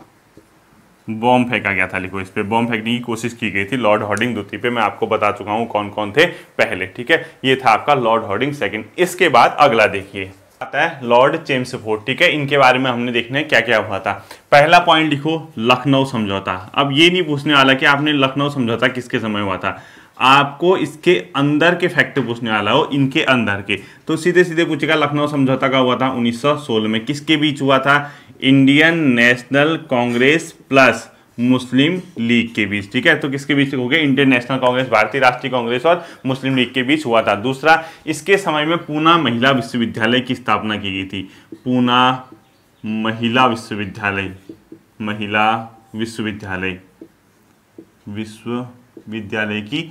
बॉम्ब फेंका गया था लिखो इस पे बॉम्ब फेंकने की कोशिश की गई थी लॉर्ड हॉर्डिंग द्वितीय पे मैं आपको बता चुका हूं कौन कौन थे पहले ठीक है ये था आपका लॉर्ड हॉर्डिंग सेकेंड इसके बाद अगला देखिए आता है लॉर्ड चेम्स फोर्ड ठीक है इनके बारे में हमने देखना है क्या क्या हुआ था पहला पॉइंट लिखो लखनऊ समझौता अब ये नहीं पूछने वाला कि आपने लखनऊ समझौता किसके समय हुआ था आपको इसके अंदर के फैक्ट पूछने वाला हो इनके अंदर के तो सीधे सीधे पूछेगा लखनऊ समझौता का हुआ था 1916 में किसके बीच हुआ था Indian National Congress plus Muslim League के बीच ठीक है तो किसके बीच हो गया इंडियन नेशनल कांग्रेस भारतीय राष्ट्रीय कांग्रेस और मुस्लिम लीग के बीच हुआ था दूसरा इसके समय में पूना महिला विश्वविद्यालय की स्थापना की गई थी पूना महिला विश्वविद्यालय महिला विश्वविद्यालय विश्वविद्यालय की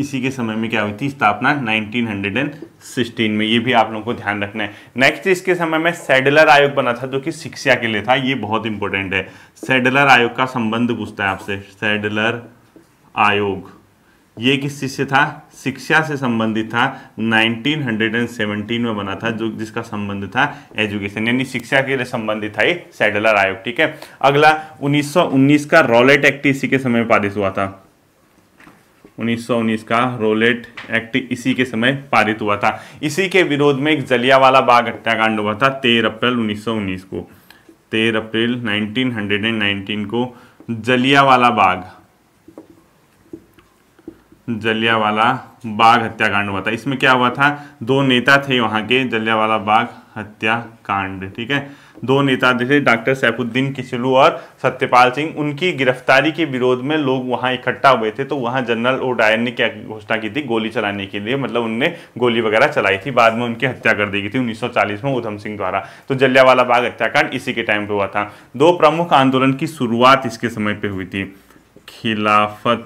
इसी के समय में क्या हुई थी स्थापना 1916 में ये भी आप लोगों को ध्यान रखना है नेक्स्ट इसके समय में सेडलर आयोग बना था जो कि शिक्षा के लिए था ये बहुत इंपॉर्टेंट है सेडलर आयोग का संबंध पूछता है आपसे सेडलर आयोग ये किस चीज़ से था शिक्षा से संबंधित था 1917 में बना था जो जिसका संबंध था एजुकेशन यानी शिक्षा के लिए संबंधित था ये सेडलर आयोग ठीक है अगला 1919 का रॉलेट एक्ट इसी के समय पारित हुआ था 1919 का रोलेट एक्ट इसी के समय पारित हुआ था इसी के विरोध में एक जलियावाला बाग हत्याकांड हुआ था 13 अप्रैल 1919 को 13 अप्रैल 1919 को जलियावाला बाग जलियावाला बाग हत्याकांड हुआ था इसमें क्या हुआ था दो नेता थे वहां के जलियावाला बाग हत्याकांड ठीक है दो नेता थे डॉक्टर सैफुद्दीन किचलू और सत्यपाल सिंह उनकी गिरफ्तारी के विरोध में लोग वहां इकट्ठा हुए थे तो वहां जनरल ओ डायर ने क्या घोषणा की थी गोली चलाने के लिए मतलब उनने गोली वगैरह चलाई थी बाद में उनकी हत्या कर दी गई थी उन्नीस में उधम सिंह द्वारा तो जल्लियावाला बाग हत्याकांड इसी के टाइम पे हुआ था दो प्रमुख आंदोलन की शुरुआत इसके समय पर हुई थी खिलाफत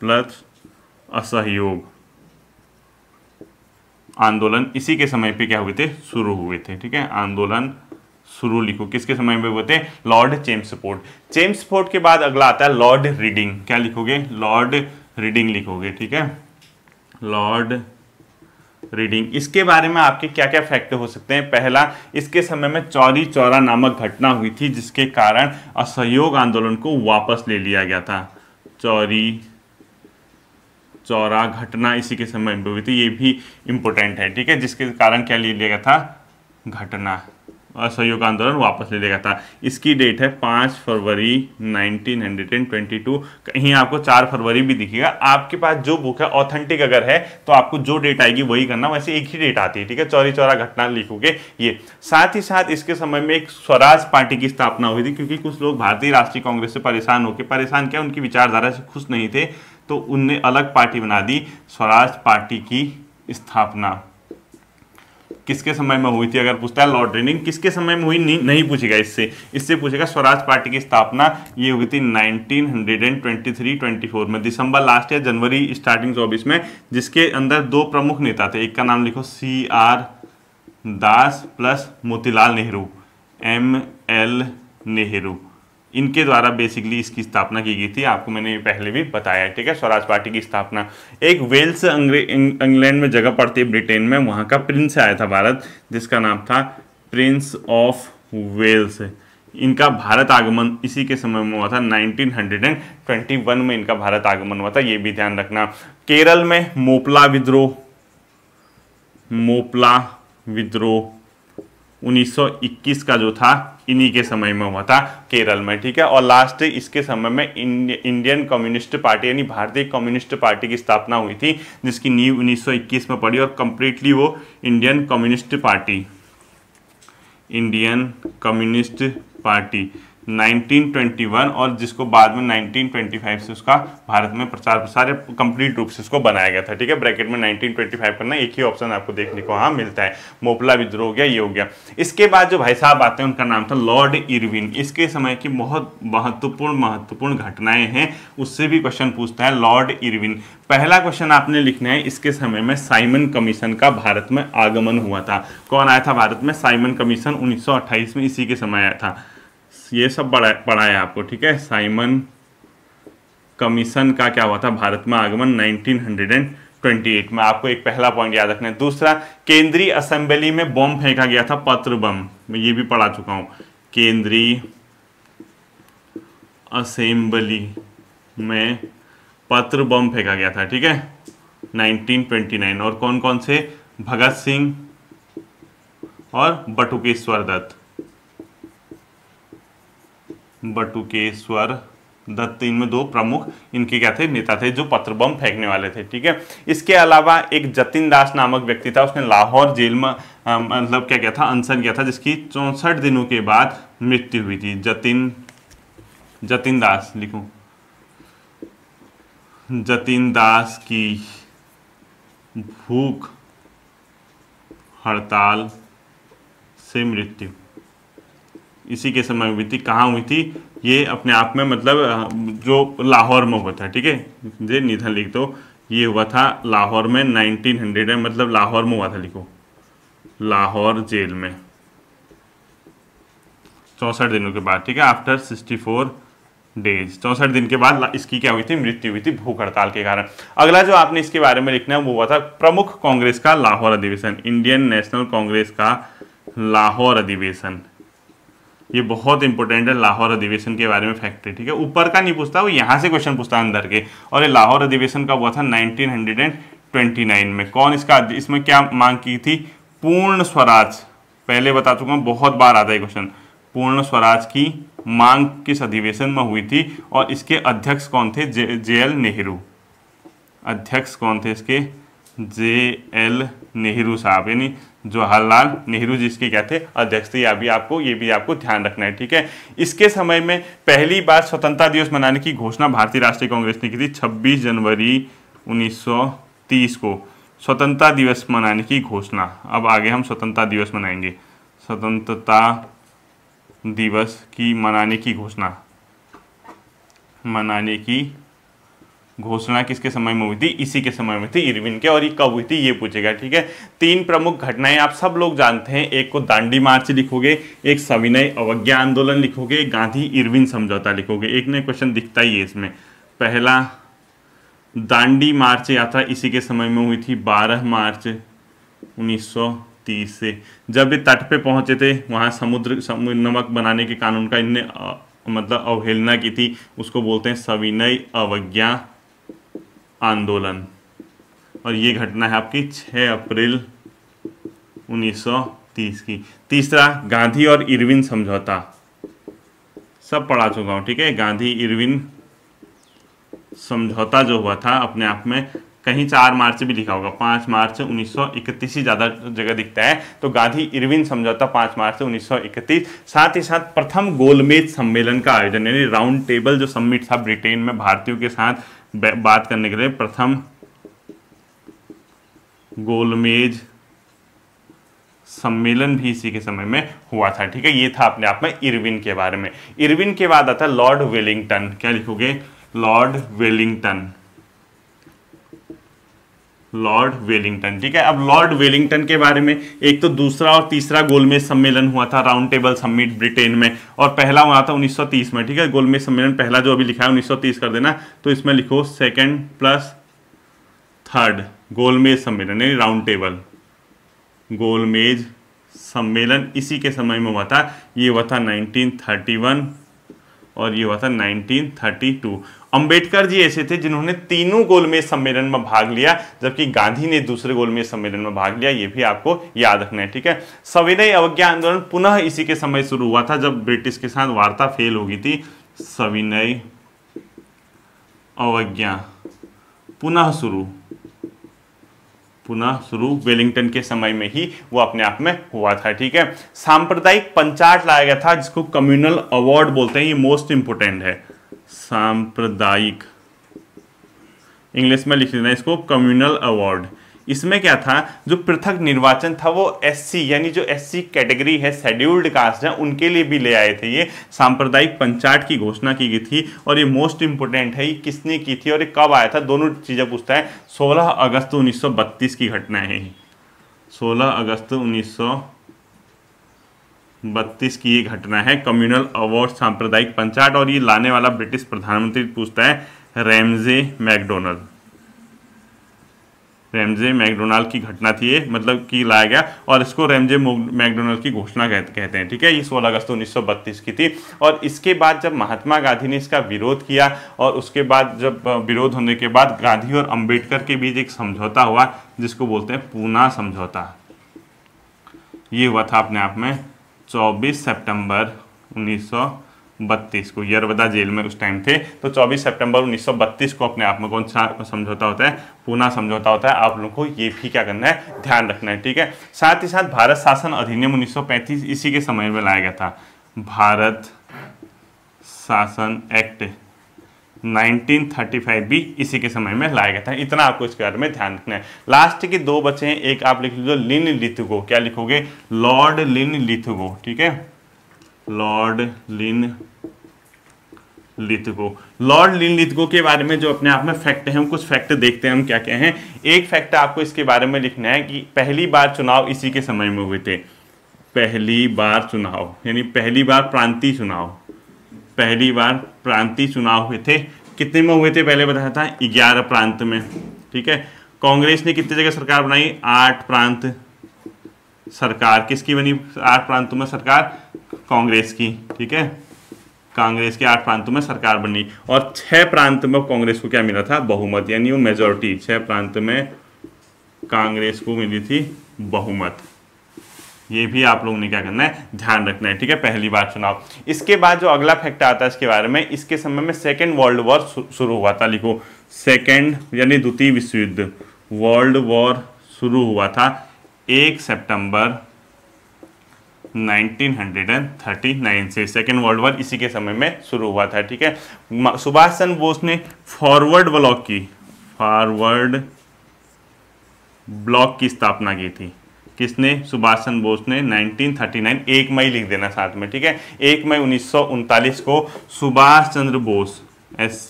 प्लस असहयोग आंदोलन इसी के समय पे क्या हुए थे शुरू हुए थे ठीक है आंदोलन शुरू लिखो किसके समय में हुए हैं लॉर्ड चेम्सफोर्ड चेम्सफोर्ड के बाद अगला आता है लॉर्ड रीडिंग क्या लिखोगे लॉर्ड रीडिंग लिखोगे ठीक है लॉर्ड रीडिंग इसके बारे में आपके क्या क्या फैक्ट हो सकते हैं पहला इसके समय में चौरी चौरा नामक घटना हुई थी जिसके कारण असहयोग आंदोलन को वापस ले लिया गया था चौरी चौरा घटना इसी के समय में हुई थी ये भी इंपॉर्टेंट है ठीक है जिसके कारण क्या ले लिया गया था घटना असहयोग आंदोलन वापस ले लिया गया था इसकी डेट है पाँच फरवरी 1922 कहीं आपको चार फरवरी भी दिखेगा आपके पास जो बुक है ऑथेंटिक अगर है तो आपको जो डेट आएगी वही करना वैसे एक ही डेट आती है ठीक है चौरी चौरा घटना लिखोगे ये साथ ही साथ इसके समय में एक स्वराज पार्टी की स्थापना हुई थी क्योंकि कुछ लोग भारतीय राष्ट्रीय कांग्रेस से परेशान होकर परेशान क्या उनकी विचारधारा से खुश नहीं थे तो उनने अलग पार्टी बना दी स्वराज पार्टी की स्थापना किसके समय में हुई थी अगर पूछता है लॉर्ड रेनिंग किसके समय में हुई नहीं, नहीं पूछेगा इससे इससे पूछेगा स्वराज पार्टी की स्थापना ये हुई थी 1923-24 में दिसंबर लास्ट या जनवरी स्टार्टिंग चौबीस में जिसके अंदर दो प्रमुख नेता थे एक का नाम लिखो C R Das plus Motilal Nehru M L Nehru इनके द्वारा बेसिकली इसकी स्थापना की गई थी आपको मैंने पहले भी बताया ठीक है स्वराज पार्टी की स्थापना एक वेल्स इंग्लैंड में जगह पड़ती है ब्रिटेन में वहां का प्रिंस आया था भारत जिसका नाम था प्रिंस ऑफ वेल्स इनका भारत आगमन इसी के समय में हुआ था 1921 में इनका भारत आगमन हुआ था ये भी ध्यान रखना केरल में मोपला विद्रोह मोपला विद्रोह 1921 का जो था इन्हीं के समय में हुआ था केरल में ठीक है और लास्ट इसके समय में इंडियन कम्युनिस्ट पार्टी यानी भारतीय कम्युनिस्ट पार्टी की स्थापना हुई थी जिसकी नींव 1921 में पड़ी और कंप्लीटली वो Indian communist party Indian communist party 1921 और जिसको बाद में 1925 से उसका भारत में प्रचार प्रसार कंप्लीट रूप से उसको बनाया गया था ठीक है ब्रैकेट में 1925 करना एक ही ऑप्शन आपको देखने को हाँ मिलता है मोपला विद्रोह हो गया ये हो गया इसके बाद जो भाई साहब आते हैं उनका नाम था लॉर्ड इरविन इसके समय की बहुत महत्वपूर्ण महत्वपूर्ण घटनाएं हैं उससे भी क्वेश्चन पूछता है लॉर्ड इरविन पहला क्वेश्चन आपने लिखना है इसके समय में साइमन कमीशन का भारत में आगमन हुआ था कौन आया था भारत में साइमन कमीशन उन्नीस में इसी के समय आया था ये सब पढ़ा है आपको ठीक है साइमन कमीशन का क्या हुआ था भारत में आगमन 1928 में आपको एक पहला पॉइंट याद रखना है दूसरा केंद्रीय असेंबली में बम फेंका गया था पत्र बम मैं ये भी पढ़ा चुका हूं केंद्रीय असेंबली में पत्र बम फेंका गया था ठीक है 1929 और कौन कौन से भगत सिंह और बटुकेश्वर दत्त बटुकेश्वर दत्त इनमें दो प्रमुख इनके क्या थे नेता थे जो पत्र बम फेंकने वाले थे ठीक है इसके अलावा एक जतिन दास नामक व्यक्ति था उसने लाहौर जेल में मतलब क्या क्या था अनशन किया था जिसकी चौंसठ दिनों के बाद मृत्यु हुई थी जतिन जतिन दास लिखो जतिन दास की भूख हड़ताल से मृत्यु इसी के समय हुई थी कहाँ हुई थी ये अपने आप में मतलब जो लाहौर में हुआ था ठीक है जे निधन लिख दो ये हुआ था लाहौर में 1900 में मतलब लाहौर में हुआ था लिखो लाहौर जेल में चौंसठ दिनों के बाद ठीक है आफ्टर 64 डेज चौंसठ दिन के बाद इसकी क्या हुई थी मृत्यु हुई थी भूख हड़ताल के कारण अगला जो आपने इसके बारे में लिखना है वो हुआ था प्रमुख कांग्रेस का लाहौर अधिवेशन इंडियन नेशनल कांग्रेस का लाहौर अधिवेशन ये बहुत इंपॉर्टेंट है लाहौर अधिवेशन के बारे में फैक्ट है ठीक है ऊपर का नहीं पूछता वो यहाँ से क्वेश्चन पूछता अंदर के और ये लाहौर अधिवेशन का हुआ था नाइनटीन में कौन इसका इसमें क्या मांग की थी पूर्ण स्वराज पहले बता चुका हूँ बहुत बार आता है क्वेश्चन पूर्ण स्वराज की मांग किस अधिवेशन में हुई थी और इसके अध्यक्ष कौन थे जे एल नेहरू अध्यक्ष कौन थे इसके जे एल नेहरू साहब यानी जवाहरलाल नेहरू जिसके क्या थे अध्यक्ष थे या भी आपको ये भी आपको ध्यान रखना है ठीक है इसके समय में पहली बार स्वतंत्रता दिवस मनाने की घोषणा भारतीय राष्ट्रीय कांग्रेस ने की थी छब्बीस जनवरी 1930 को स्वतंत्रता दिवस मनाने की घोषणा अब आगे हम स्वतंत्रता दिवस मनाएंगे स्वतंत्रता दिवस की मनाने की घोषणा मनाने की घोषणा किसके समय में हुई थी इसी के समय में थी इरविन के और ये कब हुई थी ये पूछेगा ठीक है तीन प्रमुख घटनाएं आप सब लोग जानते हैं एक को दांडी मार्च लिखोगे एक सविनय अवज्ञा आंदोलन लिखोगे गांधी इरविन समझौता लिखोगे एक नए क्वेश्चन दिखता ही है इसमें पहला दांडी मार्च यात्रा इसी के समय में हुई थी बारह मार्च उन्नीस से जब ये तट पे पहुंचे थे वहां समुद्र समुद्र नमक बनाने के कानून का इनने मतलब अवहेलना की थी उसको बोलते हैं सविनय अवज्ञा आंदोलन और ये घटना है आपकी 6 अप्रैल 1930 की तीसरा गांधी और इरविन समझौता सब पढ़ा चुका हूँ ठीक है गांधी इरविन समझौता जो हुआ था अपने आप में कहीं चार मार्च भी लिखा होगा पाँच मार्च 1931 ही ज़्यादा जगह दिखता है तो गांधी इरविन समझौता पाँच मार्च 1931 साथ ही साथ प्रथम गोलमेज सम्मेलन का आयोजन यानी राउंड टेबल जो सम्मिट था ब्रिटेन में भारतीयों के साथ बात करने के लिए प्रथम गोलमेज सम्मेलन भी इसी के समय में हुआ था ठीक है ये था अपने आप में इरविन के बारे में इरविन के बाद आता है लॉर्ड वेलिंगटन क्या लिखोगे लॉर्ड वेलिंगटन लॉर्ड वेलिंगटन ठीक है अब लॉर्ड वेलिंगटन के बारे में एक तो दूसरा और तीसरा गोलमेज सम्मेलन हुआ था राउंड टेबल समिट ब्रिटेन में और पहला हुआ था 1930 में ठीक है गोलमेज सम्मेलन पहला जो अभी लिखा है 1930 कर देना तो इसमें लिखो सेकंड प्लस थर्ड गोलमेज सम्मेलन यानी राउंड टेबल गोलमेज सम्मेलन इसी के समय में हुआ था ये हुआ था नाइनटीन और ये हुआ था 1932 अंबेडकर जी ऐसे थे जिन्होंने तीनों गोलमेज सम्मेलन में भाग लिया जबकि गांधी ने दूसरे गोलमेज सम्मेलन में भाग लिया ये भी आपको याद रखना है ठीक है सविनय अवज्ञा आंदोलन पुनः इसी के समय शुरू हुआ था जब ब्रिटिश के साथ वार्ता फेल हो गई थी सविनय अवज्ञा पुनः शुरू पुनः शुरू वेलिंगटन के समय में ही वो अपने आप में हुआ था ठीक है सांप्रदायिक पंचायत लाया गया था जिसको कम्युनल अवार्ड बोलते हैं ये मोस्ट इंपोर्टेंट है सांप्रदायिक इंग्लिश में लिख देना इसको कम्युनल अवार्ड इसमें क्या था जो पृथक निर्वाचन था वो एससी यानी जो एससी कैटेगरी है शेड्यूल्ड कास्ट है उनके लिए भी ले आए थे ये सांप्रदायिक पंचायत की घोषणा की गई थी और ये मोस्ट इंपोर्टेंट है ये किसने की थी और ये कब आया था दोनों चीज़ें पूछता है 16 अगस्त 1932 की घटना है 16 अगस्त 1932 बत्तीस की ये घटना है कम्युनल अवार्ड सांप्रदायिक पंचायत और ये लाने वाला ब्रिटिश प्रधानमंत्री पूछता है रेमजे मैकडोनल्ड रेमजे मैकडोनाल्ड की घटना थी ये मतलब कि लाया गया और इसको रेमजे मैकडोनाल्ड की घोषणा कहते हैं ठीक है ये 16 अगस्त 1932 की थी और इसके बाद जब महात्मा गांधी ने इसका विरोध किया और उसके बाद जब विरोध होने के बाद गांधी और अंबेडकर के बीच एक समझौता हुआ जिसको बोलते हैं पूना समझौता ये हुआ था अपने आप में 24 सितंबर 1932 को यरवदा जेल में उस टाइम थे तो 24 सितंबर 1932 को अपने आप में कौन सा समझौता होता है पुनः समझौता होता है आप लोगों को ये भी क्या करना है ध्यान रखना है ठीक है साथ ही साथ भारत शासन अधिनियम 1935 इसी के समय में लाया गया था भारत शासन एक्ट 1935 भी इसी के समय में लाया गया था इतना आपको इसके बारे में ध्यान रखना है लास्ट के दो बचे हैं एक आप लिख लीजिए लिन लिथुगो क्या लिखोगे लॉर्ड लिन लिथुगो ठीक है Lord Linlithgow Lord Linlithgow के बारे में जो अपने आप में फैक्ट है हम कुछ फैक्ट देखते हैं हम क्या क्या हैं एक फैक्ट आपको इसके बारे में लिखना है कि पहली बार चुनाव इसी के समय में हुए थे पहली बार चुनाव यानी पहली बार प्रांतीय चुनाव पहली बार प्रांतीय चुनाव हुए थे कितने में हुए थे पहले बताया था ग्यारह प्रांत में ठीक है कांग्रेस ने कितनी जगह सरकार बनाई आठ प्रांत सरकार किसकी बनी आठ प्रांतों में सरकार कांग्रेस की ठीक है कांग्रेस के आठ प्रांतों में सरकार बनी और छह प्रांत में कांग्रेस को क्या मिला था बहुमत यानी वो मेजोरिटी छह प्रांत में कांग्रेस को मिली थी बहुमत ये भी आप लोगों ने क्या करना है ध्यान रखना है ठीक है पहली बार चुनाव इसके बाद जो अगला फैक्ट आता है इसके बारे में इसके समय में सेकेंड वर्ल्ड वॉर शुरू हुआ था लिखो सेकेंड यानी द्वितीय विश्व युद्ध वर्ल्ड वॉर शुरू हुआ था एक सितंबर 1939 से सेकेंड वर्ल्ड वॉर इसी के समय में शुरू हुआ था ठीक है सुभाष चंद्र बोस ने फॉरवर्ड ब्लॉक की फॉरवर्ड ब्लॉक की स्थापना की थी किसने सुभाष चंद्र बोस ने 1939 एक मई लिख देना साथ में ठीक है एक मई उन्नीस को सुभाष चंद्र बोस एस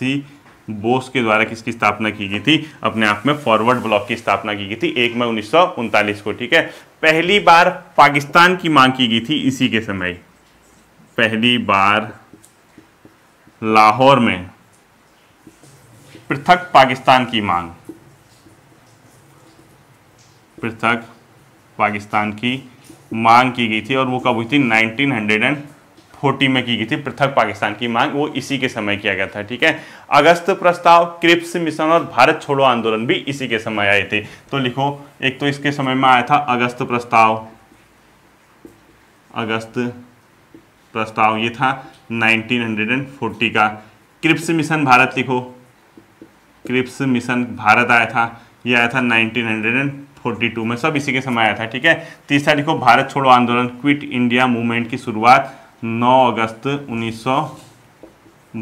बोस के द्वारा किसकी स्थापना की गई थी अपने आप में फॉरवर्ड ब्लॉक की स्थापना की गई थी एक मई उन्नीस को ठीक है पहली बार पाकिस्तान की मांग की गई थी इसी के समय पहली बार लाहौर में पृथक पाकिस्तान की मांग पृथक पाकिस्तान की मांग की गई थी और वो कब हुई थी 1940 में की गई थी पृथक पाकिस्तान की मांग वो इसी के समय किया गया था ठीक है अगस्त प्रस्ताव क्रिप्स मिशन और भारत छोड़ो आंदोलन भी इसी के समय आए थे तो लिखो एक तो इसके समय में आया था अगस्त प्रस्ताव अगस्त प्रस्ताव ये था 1940 का क्रिप्स मिशन भारत लिखो क्रिप्स मिशन भारत आया था ये आया था 1942 में सब इसी के समय आया था ठीक है तीसरा लिखो भारत छोड़ो आंदोलन क्विट इंडिया मूवमेंट की शुरुआत 9 अगस्त उन्नीस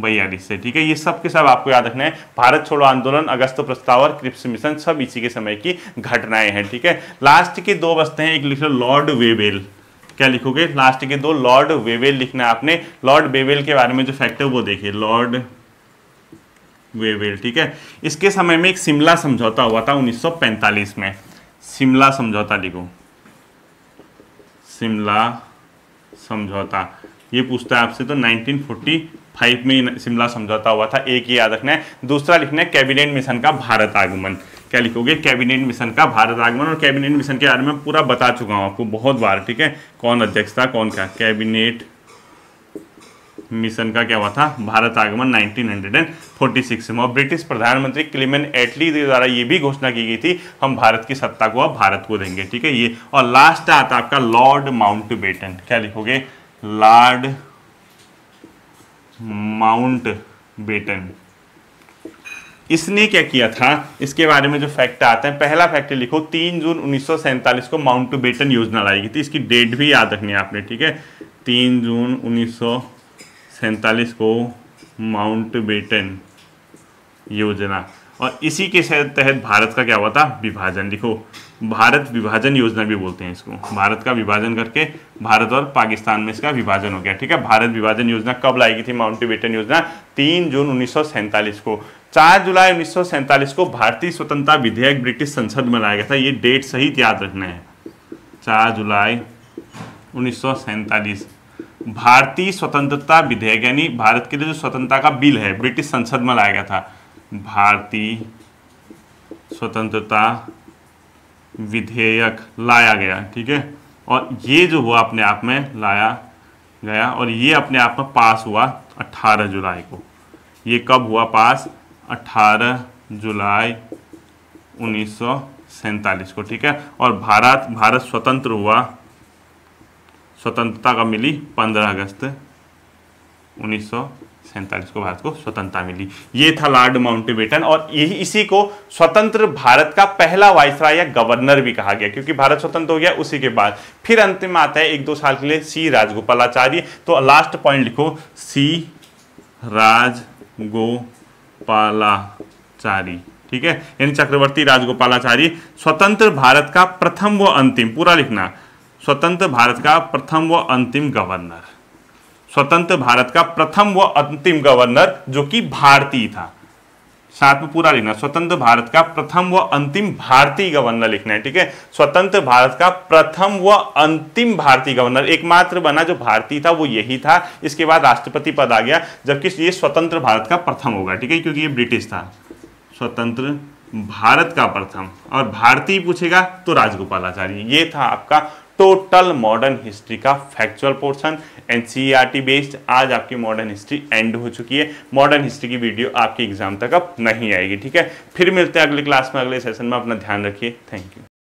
बयालीस से ठीक है ये सब के सब आपको याद रखना है भारत छोड़ो आंदोलन अगस्त प्रस्ताव और क्रिप्स मिशन सब इसी के समय की घटनाएं हैं ठीक है लास्ट के दो बस्ते हैं एक लिख लो लॉर्ड वेबेल क्या लिखोगे लास्ट के दो लॉर्ड वेवेल लिखना है आपने लॉर्ड वेवेल के बारे में जो फैक्ट है वो देखिए लॉर्ड वेवेल ठीक है इसके समय में एक शिमला समझौता हुआ था 1945 में शिमला समझौता लिखो शिमला समझौता ये पूछता है आपसे तो 1945 में शिमला समझौता हुआ था एक ही याद रखना है दूसरा लिखना है कैबिनेट मिशन का भारत आगमन क्या लिखोगे कैबिनेट मिशन का भारत आगमन और कैबिनेट मिशन के बारे में पूरा बता चुका हूँ आपको बहुत बार ठीक है कौन अध्यक्ष था कौन क्या कैबिनेट मिशन का क्या हुआ था भारत आगमन 1946 में और ब्रिटिश प्रधानमंत्री क्लिमेन एटली द्वारा ये भी घोषणा की गई थी हम भारत की सत्ता को अब भारत को देंगे ठीक है ये और लास्ट आता आपका लॉर्ड माउंट बेटन क्या लिखोगे लॉर्ड माउंट बेटन इसने क्या किया था इसके बारे में जो फैक्ट आते हैं पहला फैक्ट लिखो तीन जून उन्नीस को माउंट बेटन योजना लाई गई थी इसकी डेट भी याद रखनी है आपने ठीक है तीन जून उन्नीस सैंतालीस को माउंट बेटन योजना और इसी के तहत भारत का क्या हुआ था विभाजन लिखो भारत विभाजन योजना भी बोलते हैं इसको भारत का विभाजन करके भारत और पाकिस्तान में इसका विभाजन हो गया ठीक है भारत विभाजन योजना कब लाई गई थी माउंट बेटन योजना तीन जून उन्नीस को चार जुलाई उन्नीस को भारतीय स्वतंत्रता विधेयक ब्रिटिश संसद में लाया गया था ये डेट सहित याद रखना है चार जुलाई उन्नीस भारतीय स्वतंत्रता विधेयक यानी भारत के लिए जो स्वतंत्रता का बिल है ब्रिटिश संसद में लाया गया था भारतीय स्वतंत्रता विधेयक लाया गया ठीक है और ये जो हुआ अपने आप में लाया गया और ये अपने आप में पास हुआ 18 जुलाई को ये कब हुआ पास 18 जुलाई उन्नीस को ठीक है और भारत भारत स्वतंत्र हुआ स्वतंत्रता कब मिली 15 अगस्त उन्नीस को भारत को स्वतंत्रता मिली ये था लॉर्ड माउंटबेटन और यही इसी को स्वतंत्र भारत का पहला वायसराय या गवर्नर भी कहा गया क्योंकि भारत स्वतंत्र हो गया उसी के बाद फिर अंतिम आता है एक दो साल के लिए सी राजगोपालाचार्य तो लास्ट पॉइंट लिखो सी राजगोपालाचारी ठीक है यानी चक्रवर्ती राजगोपालाचारी स्वतंत्र भारत का प्रथम व अंतिम पूरा लिखना स्वतंत्र भारत का प्रथम व अंतिम गवर्नर स्वतंत्र भारत का प्रथम व अंतिम गवर्नर जो कि भारतीय था साथ में पूरा लिखना स्वतंत्र भारत का प्रथम व अंतिम भारतीय गवर्नर लिखना है ठीक है स्वतंत्र भारत का प्रथम व अंतिम भारतीय गवर्नर एकमात्र बना जो भारतीय था वो यही था इसके बाद राष्ट्रपति पद आ गया जबकि ये स्वतंत्र भारत का प्रथम होगा ठीक है क्योंकि ये ब्रिटिश था स्वतंत्र भारत का प्रथम और भारतीय पूछेगा तो आचार्य ये था आपका टोटल मॉडर्न हिस्ट्री का फैक्चुअल पोर्शन एनसीईआरटी बेस्ड आज आपकी मॉडर्न हिस्ट्री एंड हो चुकी है मॉडर्न हिस्ट्री की वीडियो आपके एग्जाम तक अब नहीं आएगी ठीक है फिर मिलते हैं अगले क्लास में अगले सेशन में अपना ध्यान रखिए थैंक यू